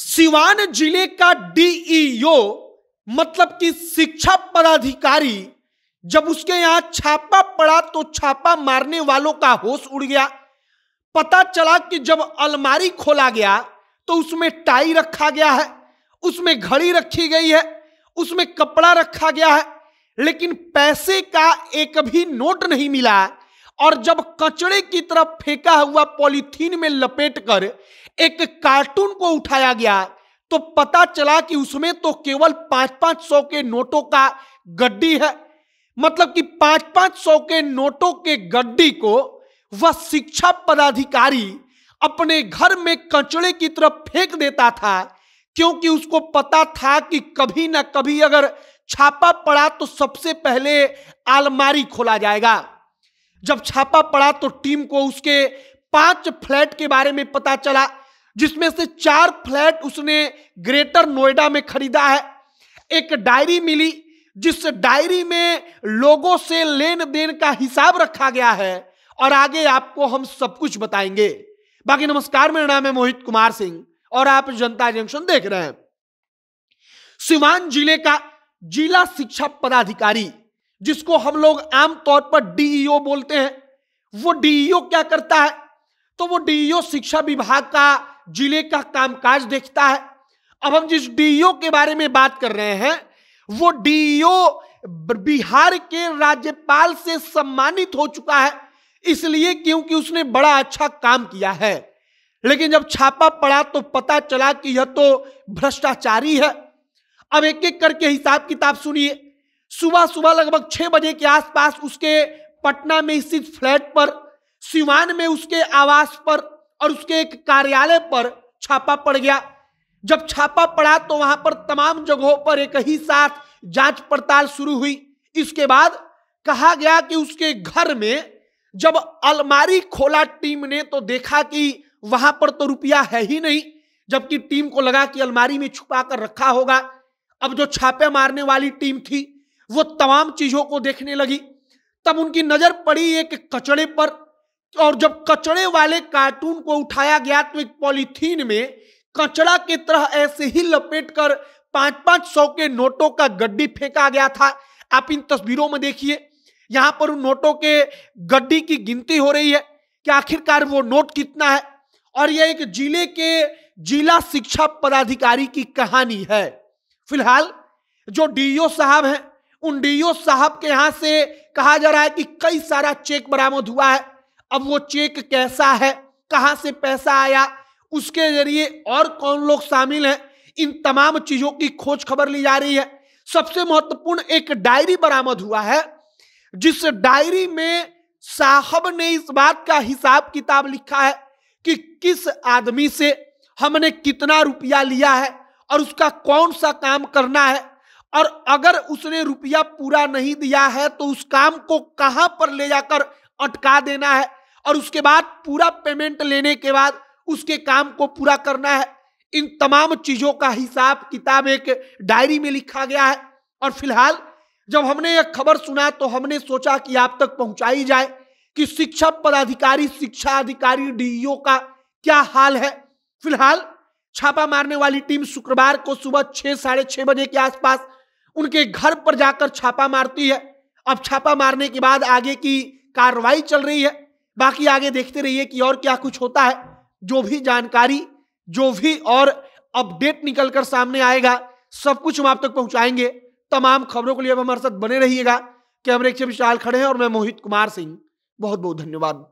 सिवान जिले का डीईओ मतलब कि शिक्षा पदाधिकारी जब उसके यहां छापा पड़ा तो छापा मारने वालों का होश उड़ गया पता चला कि जब अलमारी खोला गया तो उसमें टाई रखा गया है उसमें घड़ी रखी गई है उसमें कपड़ा रखा गया है लेकिन पैसे का एक भी नोट नहीं मिला और जब कचड़े की तरफ फेंका हुआ पॉलीथीन में लपेट कर एक कार्टून को उठाया गया तो पता चला कि उसमें तो केवल पांच पांच सौ के नोटों का गड्डी है मतलब कि पांच पांच सौ के नोटों के गड्डी को वह शिक्षा पदाधिकारी अपने घर में कचड़े की तरफ फेंक देता था क्योंकि उसको पता था कि कभी ना कभी अगर छापा पड़ा तो सबसे पहले आलमारी खोला जाएगा जब छापा पड़ा तो टीम को उसके पांच फ्लैट के बारे में पता चला जिसमें से चार फ्लैट उसने ग्रेटर नोएडा में खरीदा है एक डायरी मिली जिस डायरी में लोगों से लेन देन का हिसाब रखा गया है और आगे आपको हम सब कुछ बताएंगे बाकी नमस्कार मेरा नाम है मोहित कुमार सिंह और आप जनता जंक्शन देख रहे हैं सिवान जिले का जिला शिक्षा पदाधिकारी जिसको हम लोग आमतौर पर डीईओ e बोलते हैं वो डीईओ e क्या करता है तो वो डीईओ e शिक्षा विभाग का जिले का कामकाज देखता है अब हम जिस डीईओ के बारे में बात कर रहे हैं वो डीईओ बिहार के राज्यपाल से सम्मानित हो चुका है इसलिए क्योंकि उसने बड़ा अच्छा काम किया है लेकिन जब छापा पड़ा तो पता चला कि यह तो भ्रष्टाचारी है अब एक एक करके हिसाब किताब सुनिए सुबह सुबह लगभग छह बजे के आसपास उसके पटना में स्थित फ्लैट पर सिवान में उसके आवास पर और उसके एक कार्यालय पर छापा पड़ गया जब छापा पड़ा तो वहां पर तमाम जगहों पर एक ही साथ जांच पड़ताल शुरू हुई इसके बाद कहा गया कि उसके घर में जब अलमारी खोला टीम ने तो देखा कि वहां पर तो रुपया है ही नहीं जबकि टीम को लगा कि अलमारी में छुपा कर रखा होगा अब जो छापे मारने वाली टीम थी वो तमाम चीजों को देखने लगी तब उनकी नजर पड़ी एक कचड़े पर और जब कचड़े वाले कार्टून को उठाया गया तो एक पॉलीथीन में कचड़ा की तरह ऐसे ही लपेट कर पांच पांच सौ के नोटों का गड्डी फेंका गया था आप इन तस्वीरों में देखिए यहां पर उन नोटों के गड्डी की गिनती हो रही है कि आखिरकार वो नोट कितना है और यह एक जिले के जिला शिक्षा पदाधिकारी की कहानी है फिलहाल जो डीओ साहब हैं उन डीओ साहब के यहां से कहा जा रहा है कि कई सारा चेक बरामद हुआ है अब वो चेक कैसा है कहाँ से पैसा आया उसके जरिए और कौन लोग शामिल हैं इन तमाम चीजों की खोज खबर ली जा रही है सबसे महत्वपूर्ण एक डायरी बरामद हुआ है जिस डायरी में साहब ने इस बात का हिसाब किताब लिखा है कि किस आदमी से हमने कितना रुपया लिया है और उसका कौन सा काम करना है और अगर उसने रुपया पूरा नहीं दिया है तो उस काम को कहां पर ले जाकर अटका देना है और उसके बाद पूरा पेमेंट लेने के बाद उसके काम को पूरा करना है इन तमाम चीजों का हिसाब किताब एक डायरी में लिखा गया है और फिलहाल जब हमने यह खबर सुना तो हमने सोचा कि आप तक पहुंचाई जाए कि शिक्षा पदाधिकारी शिक्षा अधिकारी डीईओ का क्या हाल है फिलहाल छापा मारने वाली टीम शुक्रवार को सुबह छह साढ़े छह बजे के आसपास उनके घर पर जाकर छापा मारती है अब छापा मारने के बाद आगे की कार्रवाई चल रही है बाकी आगे देखते रहिए कि और क्या कुछ होता है जो भी जानकारी जो भी और अपडेट निकल कर सामने आएगा सब कुछ हम आप तक पहुंचाएंगे तमाम खबरों के लिए हमारे साथ बने रहिएगा कैमरे के विशाल खड़े हैं और मैं मोहित कुमार सिंह बहुत बहुत धन्यवाद